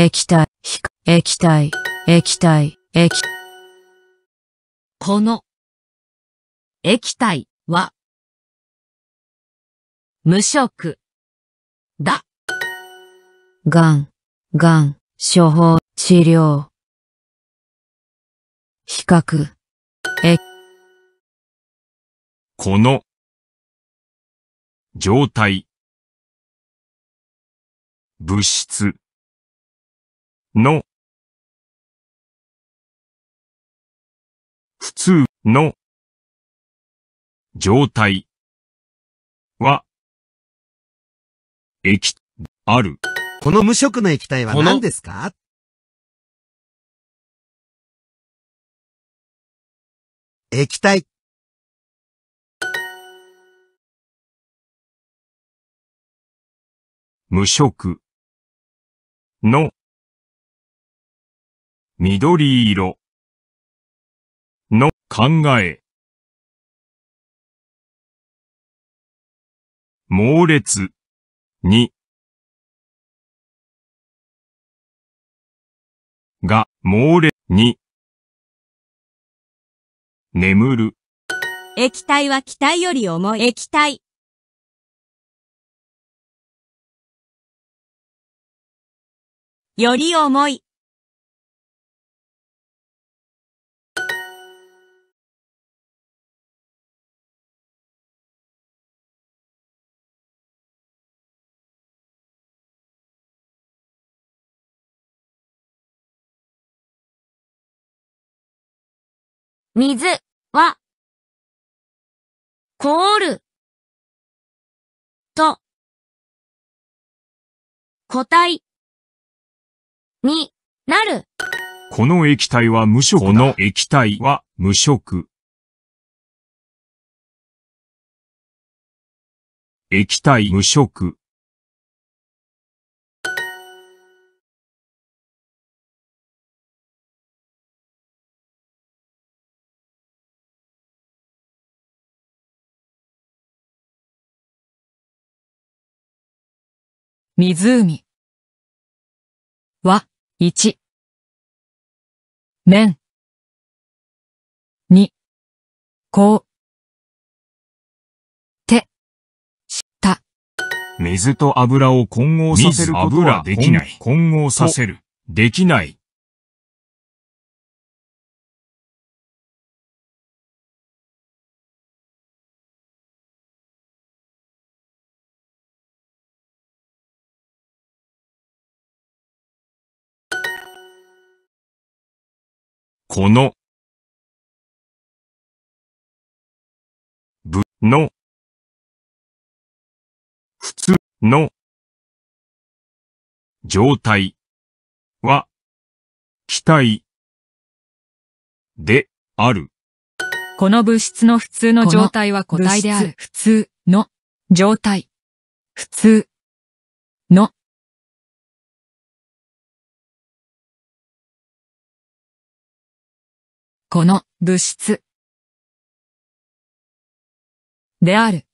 液体、液体、液体、液。この液体は無色だ。がん、がん、処方、治療。比較、え。この状態物質の普通の状態は液、ある。この無色の液体は何ですか液体。無色の緑色の考え。猛烈にが猛烈に眠る液体は気体より重い液体より重い水は、凍る、と、固体、になる。この液体は無色この液体は無色。液体無色。湖は、一。面。二。こう。手。した。水と油を混合させることはできない。混合させる。できない。この、ぶ、の、普通の、状態は、気体である。この物質の普通の状態は個体である。普通の状態。普通のこの物質である。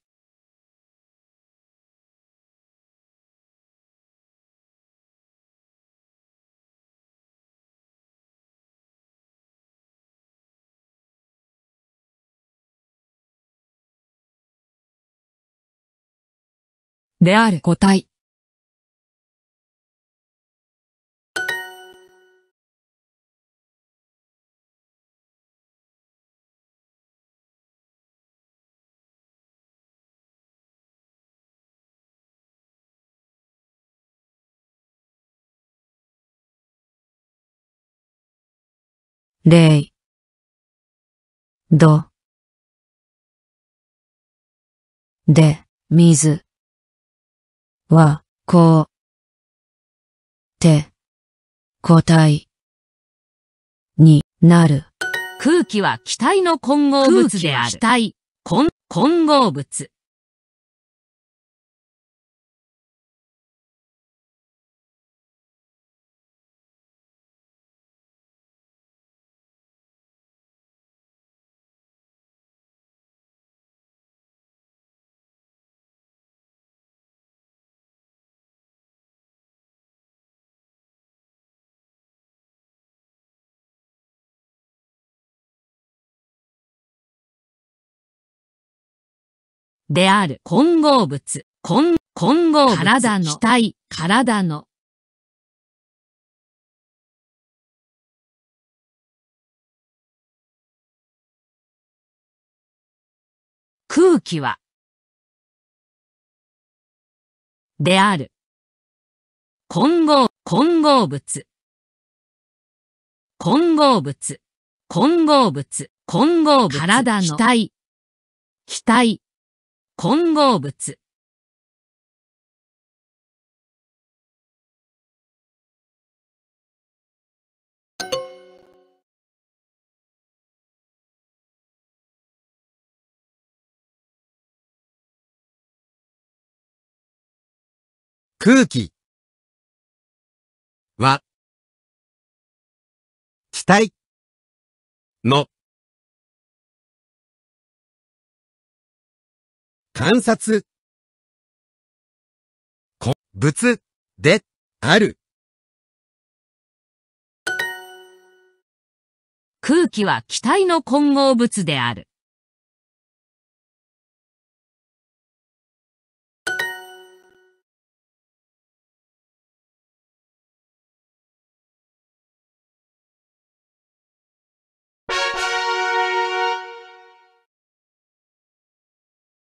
である個体。例どで水はこうて固体になる空気は気体の混合物である。気体混合物。である混合物、混、混合物、体の、体、体の、空気は、である。混合、混合物。混合物。混合物。混合物。体の。気体。体。混合物。空気は気体の観察。古物である。空気は気体の混合物である。